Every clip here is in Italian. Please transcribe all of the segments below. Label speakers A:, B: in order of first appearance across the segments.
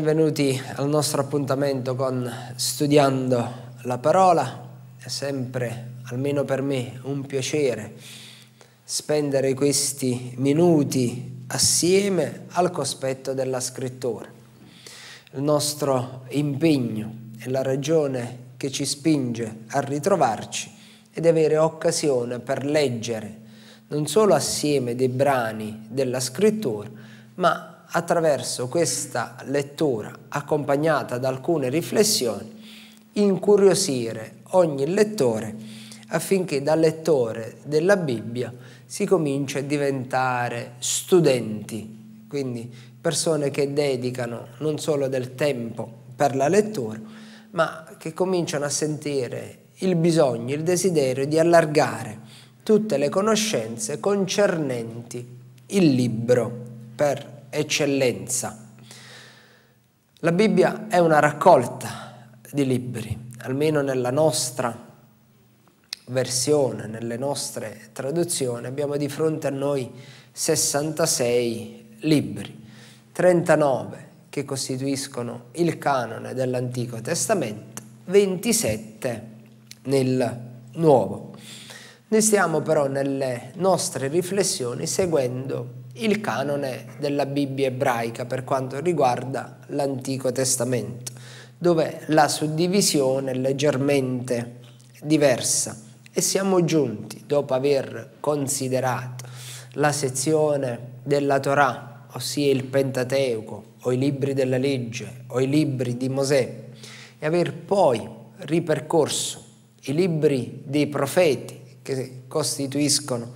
A: benvenuti al nostro appuntamento con Studiando la parola. È sempre, almeno per me, un piacere spendere questi minuti assieme al cospetto della scrittura. Il nostro impegno è la ragione che ci spinge a ritrovarci ed avere occasione per leggere non solo assieme dei brani della scrittura, ma attraverso questa lettura accompagnata da alcune riflessioni incuriosire ogni lettore affinché da lettore della Bibbia si cominci a diventare studenti, quindi persone che dedicano non solo del tempo per la lettura, ma che cominciano a sentire il bisogno, il desiderio di allargare tutte le conoscenze concernenti il libro per eccellenza. La Bibbia è una raccolta di libri, almeno nella nostra versione, nelle nostre traduzioni, abbiamo di fronte a noi 66 libri, 39 che costituiscono il canone dell'Antico Testamento, 27 nel Nuovo. Ne stiamo però nelle nostre riflessioni seguendo il canone della Bibbia ebraica per quanto riguarda l'Antico Testamento, dove la suddivisione è leggermente diversa e siamo giunti, dopo aver considerato la sezione della Torah, ossia il Pentateuco, o i libri della legge, o i libri di Mosè, e aver poi ripercorso i libri dei profeti che costituiscono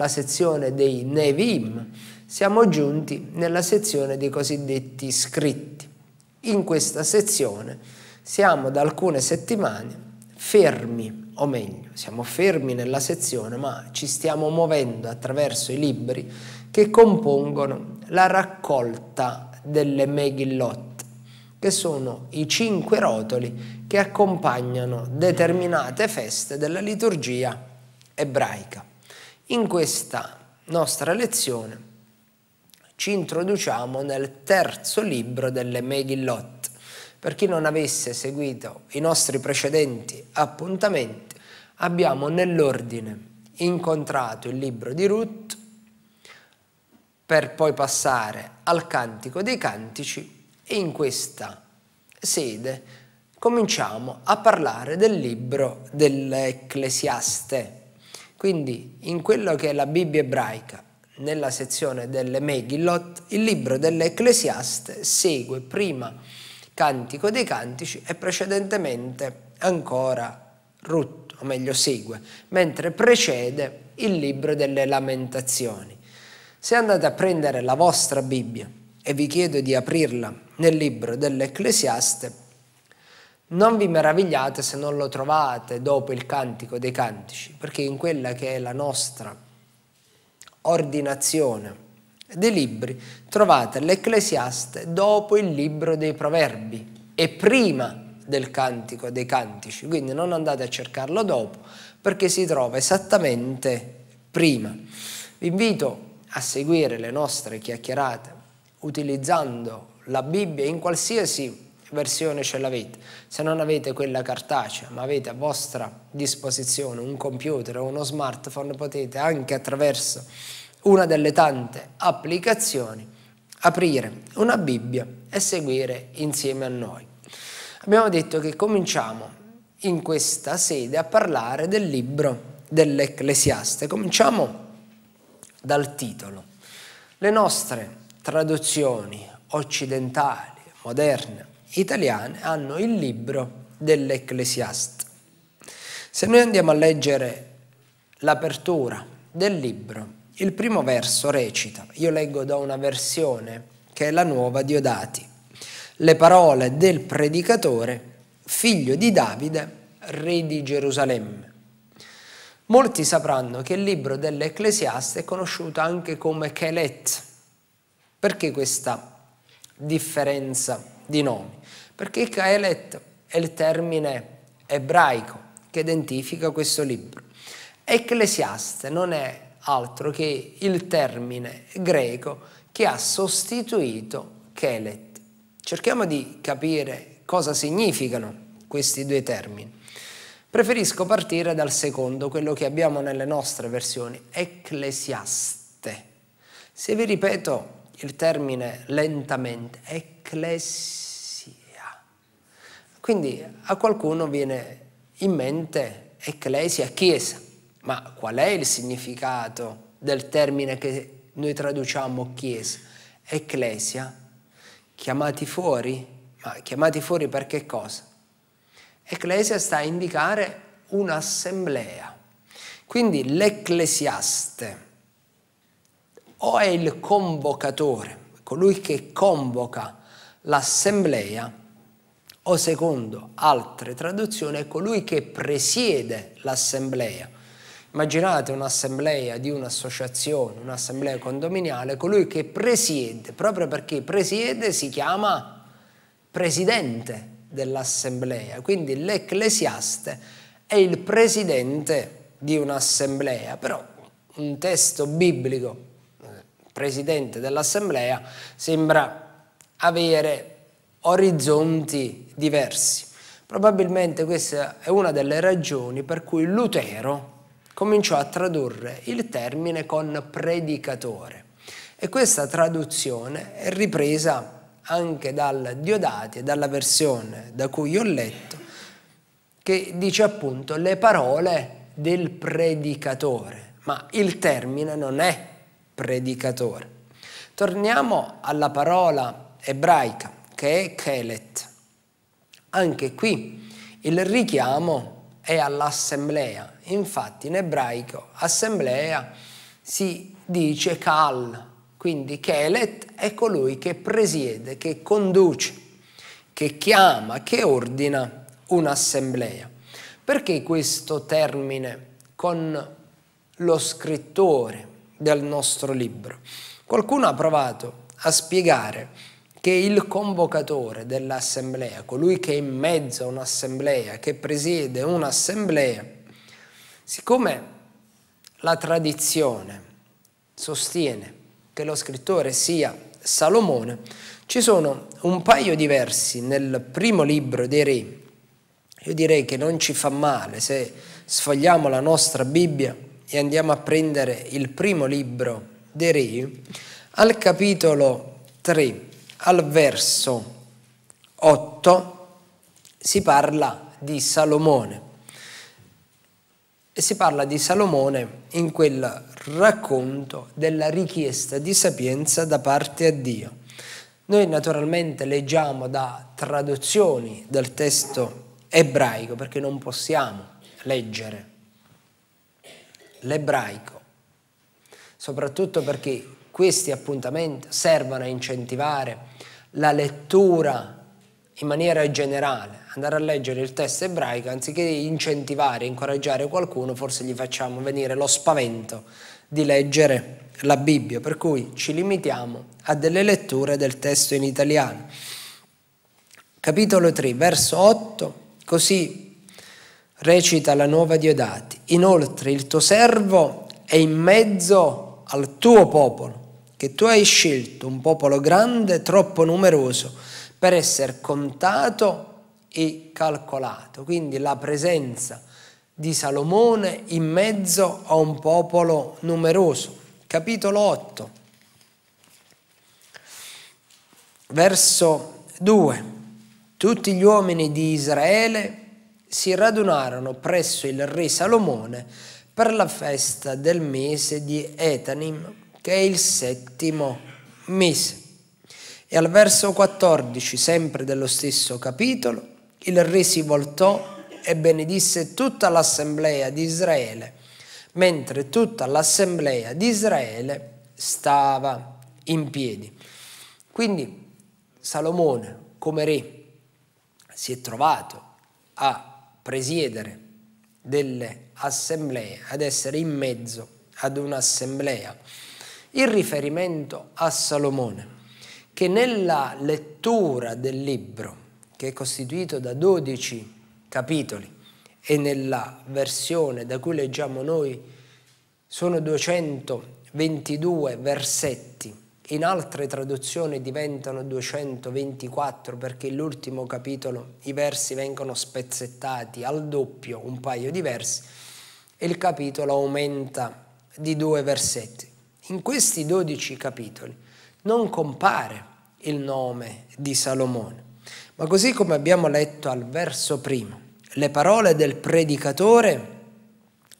A: la sezione dei Nevim, siamo giunti nella sezione dei cosiddetti scritti. In questa sezione siamo da alcune settimane fermi, o meglio, siamo fermi nella sezione, ma ci stiamo muovendo attraverso i libri che compongono la raccolta delle Megillot, che sono i cinque rotoli che accompagnano determinate feste della liturgia ebraica. In questa nostra lezione ci introduciamo nel terzo libro delle Megillot. Per chi non avesse seguito i nostri precedenti appuntamenti, abbiamo nell'ordine incontrato il libro di Ruth per poi passare al Cantico dei Cantici e in questa sede cominciamo a parlare del libro dell'Ecclesiaste quindi in quello che è la Bibbia ebraica, nella sezione delle Megillot, il libro dell'Ecclesiaste segue prima Cantico dei Cantici e precedentemente ancora Ruth, o meglio segue, mentre precede il libro delle Lamentazioni. Se andate a prendere la vostra Bibbia e vi chiedo di aprirla nel libro dell'Ecclesiaste, non vi meravigliate se non lo trovate dopo il cantico dei cantici, perché in quella che è la nostra ordinazione dei libri trovate l'Ecclesiaste dopo il libro dei Proverbi e prima del cantico dei cantici, quindi non andate a cercarlo dopo perché si trova esattamente prima. Vi invito a seguire le nostre chiacchierate utilizzando la Bibbia in qualsiasi modo versione ce l'avete. Se non avete quella cartacea, ma avete a vostra disposizione un computer o uno smartphone, potete anche attraverso una delle tante applicazioni aprire una Bibbia e seguire insieme a noi. Abbiamo detto che cominciamo in questa sede a parlare del libro dell'Ecclesiaste. Cominciamo dal titolo. Le nostre traduzioni occidentali, moderne, italiane hanno il libro dell'Ecclesiast. Se noi andiamo a leggere l'apertura del libro, il primo verso recita, io leggo da una versione che è la nuova Diodati, le parole del predicatore, figlio di Davide, re di Gerusalemme. Molti sapranno che il libro dell'Ecclesiaste è conosciuto anche come Kelet. Perché questa differenza di nomi, perché Kaelet è il termine ebraico che identifica questo libro. Ecclesiaste non è altro che il termine greco che ha sostituito Kelet. Cerchiamo di capire cosa significano questi due termini. Preferisco partire dal secondo, quello che abbiamo nelle nostre versioni, Ecclesiaste. Se vi ripeto il termine lentamente, ecclesia. Quindi a qualcuno viene in mente ecclesia, chiesa, ma qual è il significato del termine che noi traduciamo chiesa? Ecclesia, chiamati fuori, ma chiamati fuori per che cosa? Ecclesia sta a indicare un'assemblea. Quindi l'ecclesiaste, o è il convocatore, colui che convoca l'assemblea, o secondo altre traduzioni è colui che presiede l'assemblea. Immaginate un'assemblea di un'associazione, un'assemblea condominiale, colui che presiede, proprio perché presiede si chiama presidente dell'assemblea, quindi l'ecclesiaste è il presidente di un'assemblea, però un testo biblico presidente dell'Assemblea, sembra avere orizzonti diversi. Probabilmente questa è una delle ragioni per cui Lutero cominciò a tradurre il termine con predicatore e questa traduzione è ripresa anche dal Diodati e dalla versione da cui ho letto che dice appunto le parole del predicatore, ma il termine non è predicatore. Torniamo alla parola ebraica che è Kelet. Anche qui il richiamo è all'assemblea. Infatti in ebraico assemblea si dice Kal, quindi Kelet è colui che presiede, che conduce, che chiama, che ordina un'assemblea. Perché questo termine con lo scrittore del nostro libro. Qualcuno ha provato a spiegare che il convocatore dell'assemblea, colui che è in mezzo a un'assemblea, che presiede un'assemblea, siccome la tradizione sostiene che lo scrittore sia Salomone, ci sono un paio di versi nel primo libro dei Re. Io direi che non ci fa male se sfogliamo la nostra Bibbia e andiamo a prendere il primo libro dei Re, al capitolo 3, al verso 8, si parla di Salomone. E si parla di Salomone in quel racconto della richiesta di sapienza da parte a Dio. Noi naturalmente leggiamo da traduzioni del testo ebraico perché non possiamo leggere l'ebraico, soprattutto perché questi appuntamenti servono a incentivare la lettura in maniera generale, andare a leggere il testo ebraico, anziché incentivare, incoraggiare qualcuno, forse gli facciamo venire lo spavento di leggere la Bibbia, per cui ci limitiamo a delle letture del testo in italiano. Capitolo 3, verso 8, così recita la nuova Diodati. Inoltre il tuo servo è in mezzo al tuo popolo, che tu hai scelto, un popolo grande, troppo numeroso, per essere contato e calcolato. Quindi la presenza di Salomone in mezzo a un popolo numeroso. Capitolo 8, verso 2. Tutti gli uomini di Israele si radunarono presso il re Salomone per la festa del mese di Etanim, che è il settimo mese. E al verso 14, sempre dello stesso capitolo, il re si voltò e benedisse tutta l'assemblea di Israele, mentre tutta l'assemblea di Israele stava in piedi. Quindi Salomone, come re, si è trovato a presiedere delle assemblee, ad essere in mezzo ad un'assemblea. Il riferimento a Salomone, che nella lettura del libro, che è costituito da 12 capitoli, e nella versione da cui leggiamo noi sono 222 versetti, in altre traduzioni diventano 224 perché l'ultimo capitolo i versi vengono spezzettati al doppio, un paio di versi, e il capitolo aumenta di due versetti. In questi 12 capitoli non compare il nome di Salomone, ma così come abbiamo letto al verso primo, le parole del predicatore,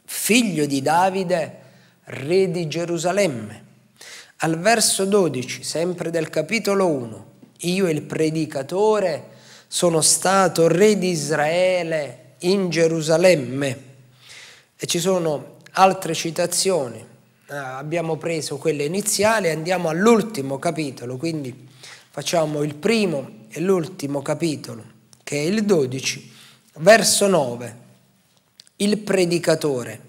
A: figlio di Davide, re di Gerusalemme al verso 12, sempre del capitolo 1, io il predicatore sono stato re di Israele in Gerusalemme. E ci sono altre citazioni. Ah, abbiamo preso quelle iniziali andiamo all'ultimo capitolo, quindi facciamo il primo e l'ultimo capitolo, che è il 12, verso 9. Il predicatore,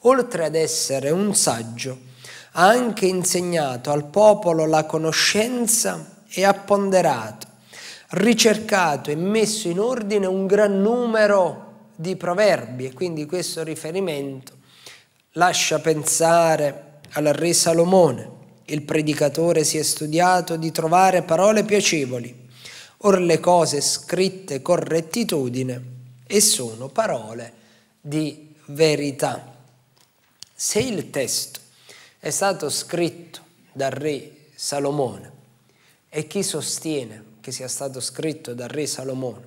A: oltre ad essere un saggio, ha anche insegnato al popolo la conoscenza e ha ponderato, ricercato e messo in ordine un gran numero di proverbi e quindi questo riferimento lascia pensare al re Salomone. Il predicatore si è studiato di trovare parole piacevoli, or le cose scritte con rettitudine e sono parole di verità. Se il testo è stato scritto dal re Salomone e chi sostiene che sia stato scritto dal re Salomone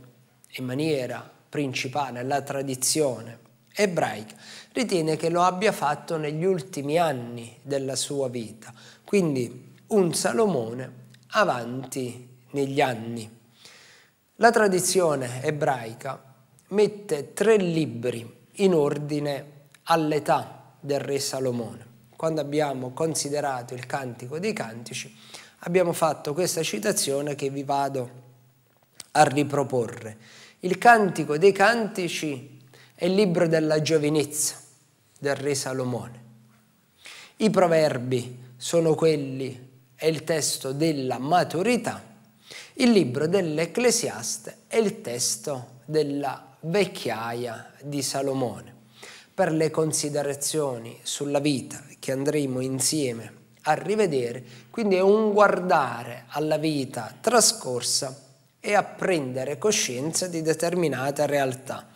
A: in maniera principale la tradizione ebraica, ritiene che lo abbia fatto negli ultimi anni della sua vita, quindi un Salomone avanti negli anni. La tradizione ebraica mette tre libri in ordine all'età del re Salomone quando abbiamo considerato il Cantico dei Cantici, abbiamo fatto questa citazione che vi vado a riproporre. Il Cantico dei Cantici è il libro della giovinezza del re Salomone. I proverbi sono quelli, è il testo della maturità. Il libro dell'Ecclesiaste è il testo della vecchiaia di Salomone per le considerazioni sulla vita che andremo insieme a rivedere, quindi è un guardare alla vita trascorsa e a prendere coscienza di determinate realtà.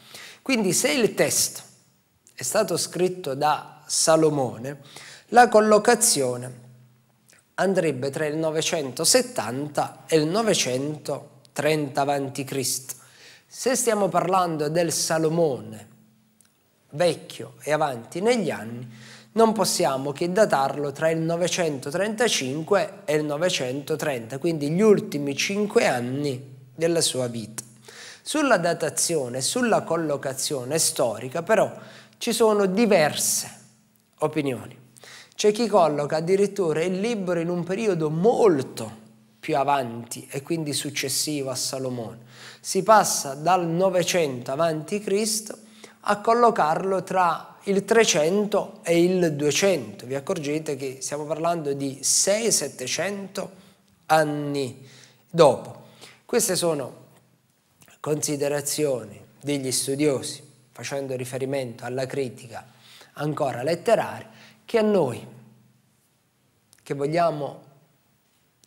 A: Quindi se il testo è stato scritto da Salomone, la collocazione andrebbe tra il 970 e il 930 a.C. Se stiamo parlando del Salomone vecchio e avanti negli anni, non possiamo che datarlo tra il 935 e il 930, quindi gli ultimi cinque anni della sua vita. Sulla datazione, sulla collocazione storica però ci sono diverse opinioni. C'è chi colloca addirittura il libro in un periodo molto più avanti e quindi successivo a Salomone. Si passa dal 900 avanti Cristo a collocarlo tra il 300 e il 200. Vi accorgete che stiamo parlando di 6-700 anni dopo. Queste sono considerazioni degli studiosi, facendo riferimento alla critica ancora letteraria, che a noi, che vogliamo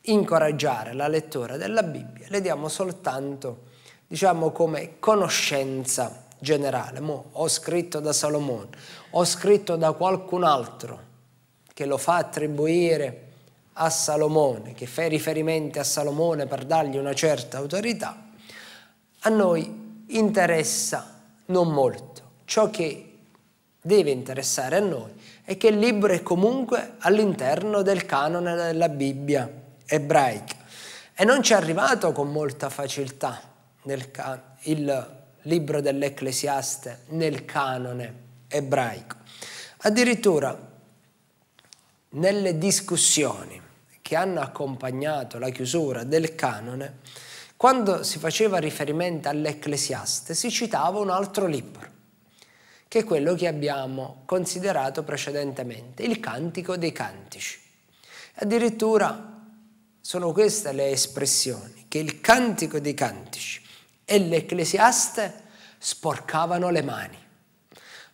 A: incoraggiare la lettura della Bibbia, le diamo soltanto, diciamo, come conoscenza generale, Mo, ho scritto da Salomone, ho scritto da qualcun altro che lo fa attribuire a Salomone, che fa riferimento a Salomone per dargli una certa autorità, a noi interessa non molto. Ciò che deve interessare a noi è che il libro è comunque all'interno del canone della Bibbia ebraica e non ci è arrivato con molta facilità il libro dell'Ecclesiaste, nel canone ebraico. Addirittura nelle discussioni che hanno accompagnato la chiusura del canone, quando si faceva riferimento all'Ecclesiaste si citava un altro libro, che è quello che abbiamo considerato precedentemente, il Cantico dei Cantici. Addirittura sono queste le espressioni che il Cantico dei Cantici e l'ecclesiaste sporcavano le mani.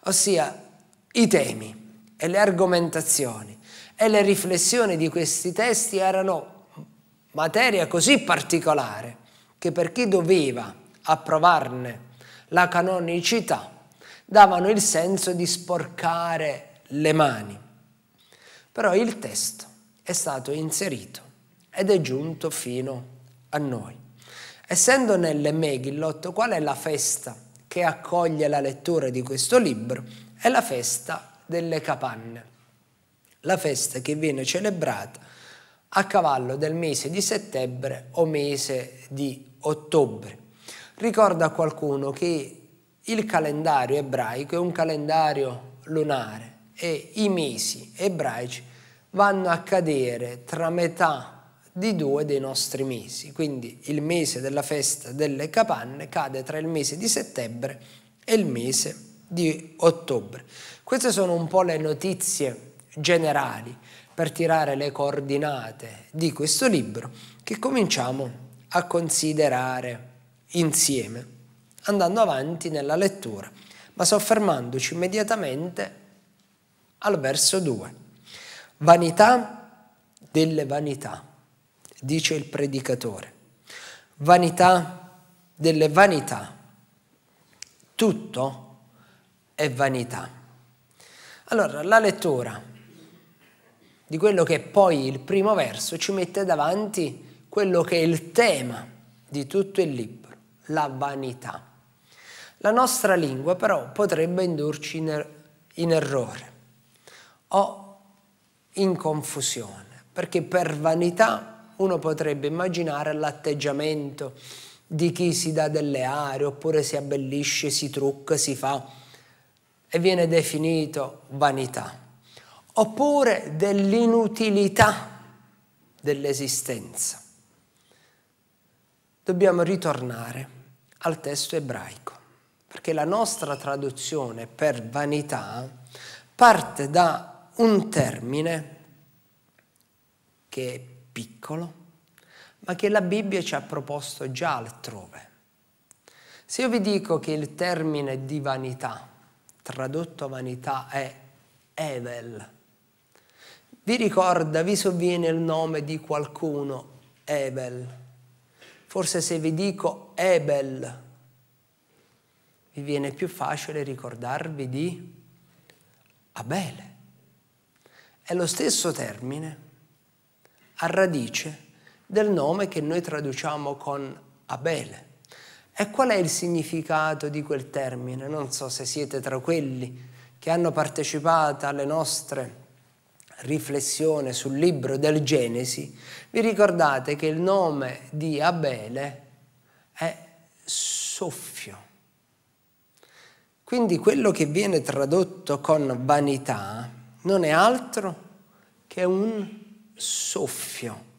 A: Ossia, i temi e le argomentazioni e le riflessioni di questi testi erano materia così particolare che per chi doveva approvarne la canonicità davano il senso di sporcare le mani. Però il testo è stato inserito ed è giunto fino a noi. Essendo nelle Megillot, qual è la festa che accoglie la lettura di questo libro? È la festa delle capanne, la festa che viene celebrata a cavallo del mese di settembre o mese di ottobre. Ricorda a qualcuno che il calendario ebraico è un calendario lunare e i mesi ebraici vanno a cadere tra metà di due dei nostri mesi, quindi il mese della festa delle capanne cade tra il mese di settembre e il mese di ottobre. Queste sono un po' le notizie generali per tirare le coordinate di questo libro che cominciamo a considerare insieme, andando avanti nella lettura, ma soffermandoci immediatamente al verso 2. Vanità delle vanità dice il predicatore. Vanità delle vanità. Tutto è vanità. Allora, la lettura di quello che è poi il primo verso ci mette davanti quello che è il tema di tutto il libro, la vanità. La nostra lingua però potrebbe indurci in, er- in errore o in confusione, perché per vanità uno potrebbe immaginare l'atteggiamento di chi si dà delle aree, oppure si abbellisce, si trucca, si fa, e viene definito vanità, oppure dell'inutilità dell'esistenza. Dobbiamo ritornare al testo ebraico, perché la nostra traduzione per vanità parte da un termine che è piccolo, ma che la Bibbia ci ha proposto già altrove. Se io vi dico che il termine di vanità, tradotto vanità, è Evel, vi ricorda, vi sovviene il nome di qualcuno, Evel. Forse se vi dico Ebel, vi viene più facile ricordarvi di Abele. È lo stesso termine a radice del nome che noi traduciamo con Abele. E qual è il significato di quel termine? Non so se siete tra quelli che hanno partecipato alle nostre riflessioni sul libro del Genesi. Vi ricordate che il nome di Abele è soffio. Quindi quello che viene tradotto con vanità non è altro che un soffio.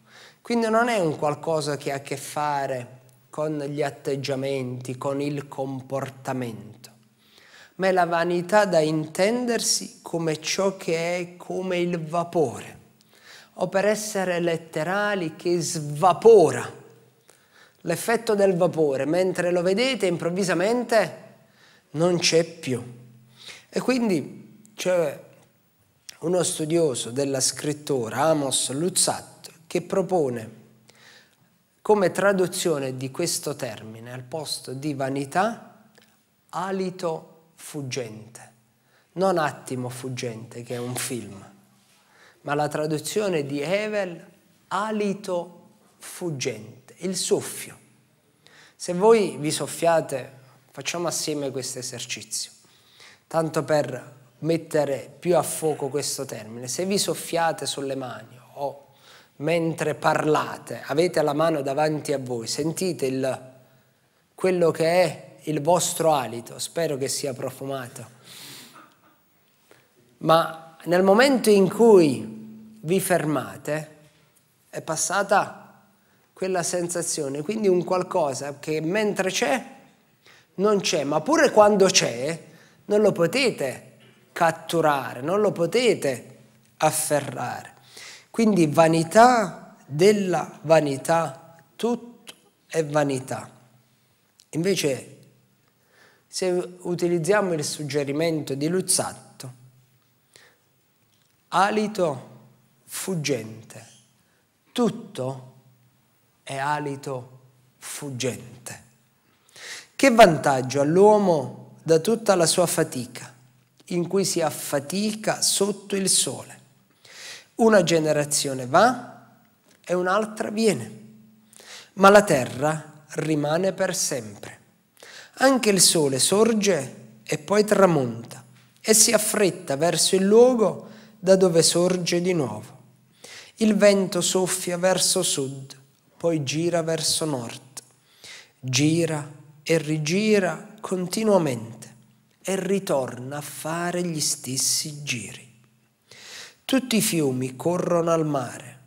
A: Quindi non è un qualcosa che ha a che fare con gli atteggiamenti, con il comportamento, ma è la vanità da intendersi come ciò che è come il vapore, o per essere letterali che svapora. L'effetto del vapore, mentre lo vedete improvvisamente non c'è più. E quindi c'è cioè, uno studioso della scrittura, Amos Luzzatto, che propone come traduzione di questo termine al posto di vanità alito fuggente, non attimo fuggente che è un film, ma la traduzione di Hevel alito fuggente, il soffio. Se voi vi soffiate, facciamo assieme questo esercizio, tanto per mettere più a fuoco questo termine. Se vi soffiate sulle mani o mentre parlate avete la mano davanti a voi, sentite il, quello che è il vostro alito, spero che sia profumato. Ma nel momento in cui vi fermate è passata quella sensazione, quindi un qualcosa che mentre c'è non c'è, ma pure quando c'è non lo potete catturare, non lo potete afferrare. Quindi vanità della vanità, tutto è vanità. Invece se utilizziamo il suggerimento di Luzzatto, alito fuggente, tutto è alito fuggente. Che vantaggio all'uomo da tutta la sua fatica? in cui si affatica sotto il sole. Una generazione va e un'altra viene, ma la terra rimane per sempre. Anche il sole sorge e poi tramonta e si affretta verso il luogo da dove sorge di nuovo. Il vento soffia verso sud, poi gira verso nord. Gira e rigira continuamente e ritorna a fare gli stessi giri. Tutti i fiumi corrono al mare,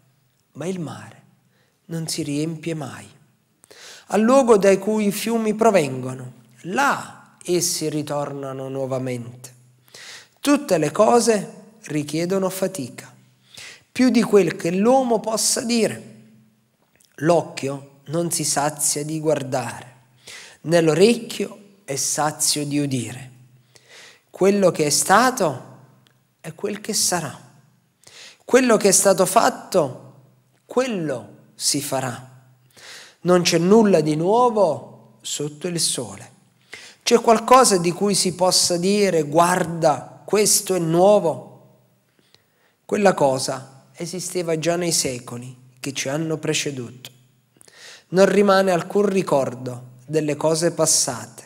A: ma il mare non si riempie mai. Al luogo dai cui i fiumi provengono, là essi ritornano nuovamente. Tutte le cose richiedono fatica, più di quel che l'uomo possa dire. L'occhio non si sazia di guardare, nell'orecchio è sazio di udire quello che è stato è quel che sarà. Quello che è stato fatto, quello si farà. Non c'è nulla di nuovo sotto il sole. C'è qualcosa di cui si possa dire guarda, questo è nuovo. Quella cosa esisteva già nei secoli che ci hanno preceduto. Non rimane alcun ricordo delle cose passate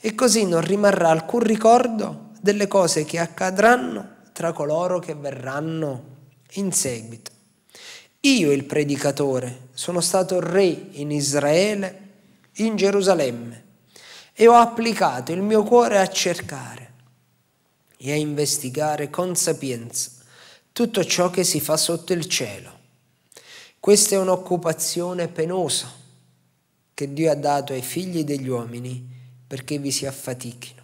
A: e così non rimarrà alcun ricordo delle cose che accadranno tra coloro che verranno in seguito. Io, il predicatore, sono stato re in Israele, in Gerusalemme, e ho applicato il mio cuore a cercare e a investigare con sapienza tutto ciò che si fa sotto il cielo. Questa è un'occupazione penosa che Dio ha dato ai figli degli uomini perché vi si affatichino.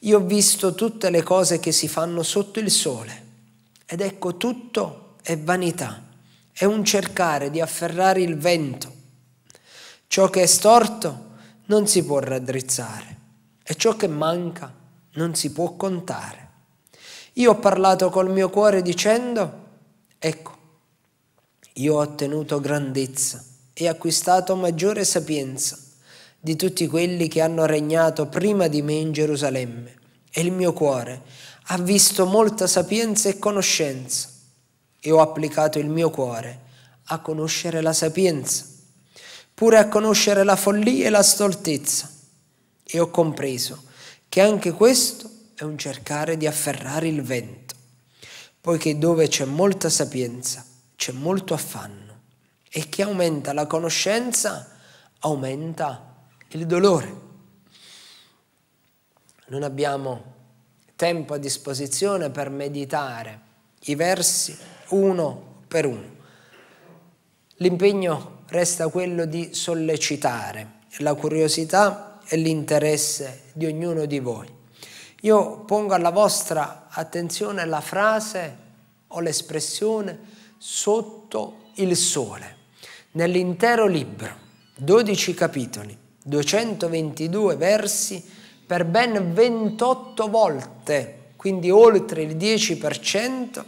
A: Io ho visto tutte le cose che si fanno sotto il sole ed ecco tutto è vanità, è un cercare di afferrare il vento. Ciò che è storto non si può raddrizzare e ciò che manca non si può contare. Io ho parlato col mio cuore dicendo, ecco, io ho ottenuto grandezza e acquistato maggiore sapienza di tutti quelli che hanno regnato prima di me in Gerusalemme e il mio cuore ha visto molta sapienza e conoscenza e ho applicato il mio cuore a conoscere la sapienza, pure a conoscere la follia e la stoltezza e ho compreso che anche questo è un cercare di afferrare il vento, poiché dove c'è molta sapienza c'è molto affanno e chi aumenta la conoscenza aumenta il dolore. Non abbiamo tempo a disposizione per meditare i versi uno per uno. L'impegno resta quello di sollecitare la curiosità e l'interesse di ognuno di voi. Io pongo alla vostra attenzione la frase o l'espressione sotto il sole. Nell'intero libro, 12 capitoli, 222 versi per ben 28 volte, quindi oltre il 10%,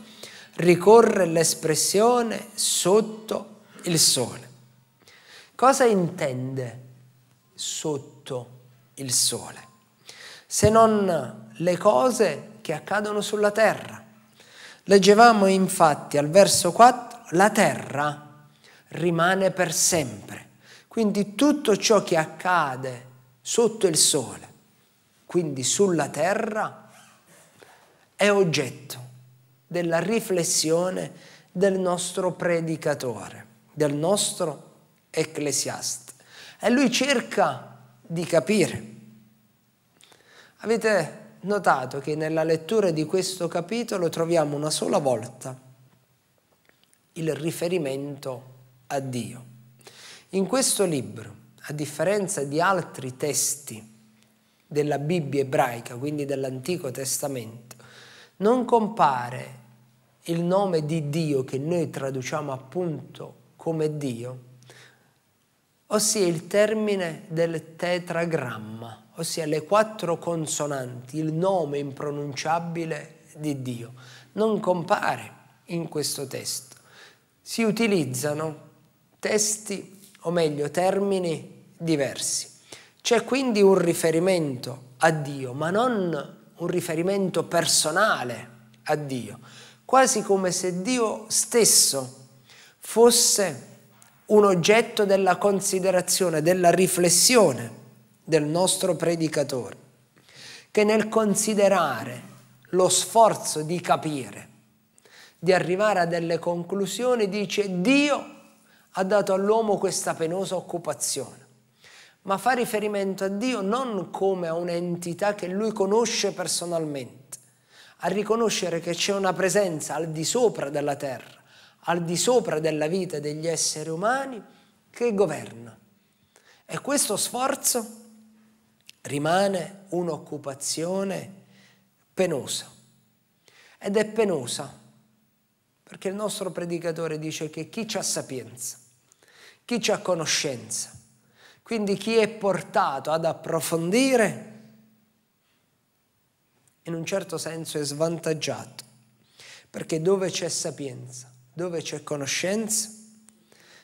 A: ricorre l'espressione sotto il sole. Cosa intende sotto il sole? Se non le cose che accadono sulla terra. Leggevamo infatti al verso 4, la terra rimane per sempre quindi tutto ciò che accade sotto il sole, quindi sulla terra, è oggetto della riflessione del nostro predicatore, del nostro ecclesiaste. E lui cerca di capire. Avete notato che nella lettura di questo capitolo troviamo una sola volta il riferimento a Dio. In questo libro, a differenza di altri testi della Bibbia ebraica, quindi dell'Antico Testamento, non compare il nome di Dio che noi traduciamo appunto come Dio, ossia il termine del tetragramma, ossia le quattro consonanti, il nome impronunciabile di Dio, non compare in questo testo. Si utilizzano testi o meglio termini diversi. C'è quindi un riferimento a Dio, ma non un riferimento personale a Dio, quasi come se Dio stesso fosse un oggetto della considerazione, della riflessione del nostro predicatore, che nel considerare lo sforzo di capire, di arrivare a delle conclusioni, dice Dio ha dato all'uomo questa penosa occupazione ma fa riferimento a Dio non come a un'entità che lui conosce personalmente, a riconoscere che c'è una presenza al di sopra della terra, al di sopra della vita degli esseri umani che governa. E questo sforzo rimane un'occupazione penosa. Ed è penosa perché il nostro predicatore dice che chi ha sapienza chi ha conoscenza, quindi chi è portato ad approfondire in un certo senso è svantaggiato, perché dove c'è sapienza, dove c'è conoscenza,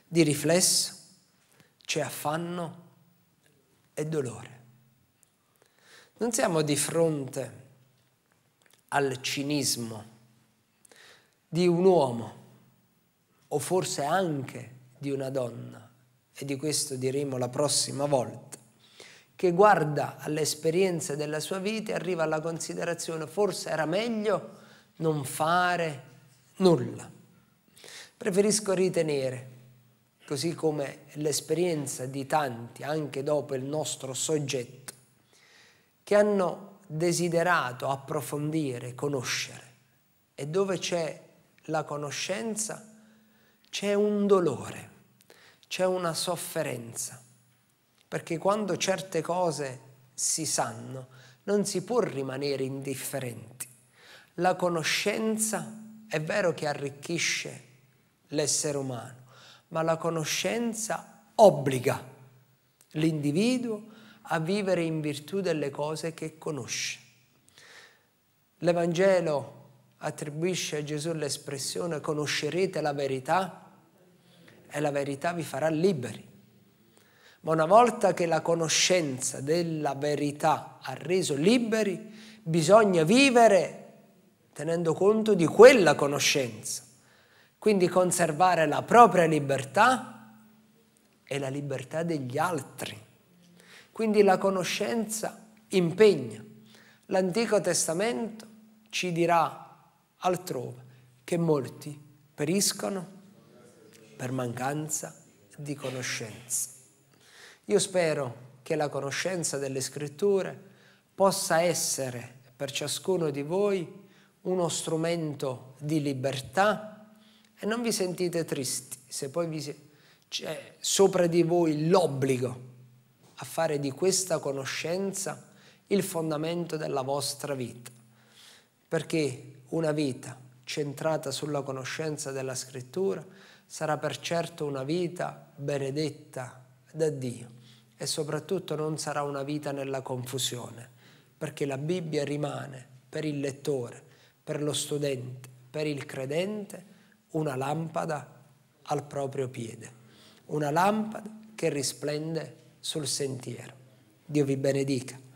A: di riflesso c'è affanno e dolore. Non siamo di fronte al cinismo di un uomo, o forse anche di una donna, e di questo diremo la prossima volta, che guarda all'esperienza della sua vita e arriva alla considerazione forse era meglio non fare nulla. Preferisco ritenere, così come l'esperienza di tanti, anche dopo il nostro soggetto, che hanno desiderato approfondire, conoscere. E dove c'è la conoscenza c'è un dolore c'è una sofferenza, perché quando certe cose si sanno non si può rimanere indifferenti. La conoscenza è vero che arricchisce l'essere umano, ma la conoscenza obbliga l'individuo a vivere in virtù delle cose che conosce. L'Evangelo attribuisce a Gesù l'espressione conoscerete la verità e la verità vi farà liberi. Ma una volta che la conoscenza della verità ha reso liberi, bisogna vivere tenendo conto di quella conoscenza. Quindi conservare la propria libertà e la libertà degli altri. Quindi la conoscenza impegna. L'Antico Testamento ci dirà altrove che molti periscono per mancanza di conoscenza. Io spero che la conoscenza delle scritture possa essere per ciascuno di voi uno strumento di libertà e non vi sentite tristi se poi vi c'è cioè, sopra di voi l'obbligo a fare di questa conoscenza il fondamento della vostra vita, perché una vita centrata sulla conoscenza della scrittura sarà per certo una vita benedetta da Dio e soprattutto non sarà una vita nella confusione, perché la Bibbia rimane per il lettore, per lo studente, per il credente, una lampada al proprio piede, una lampada che risplende sul sentiero. Dio vi benedica.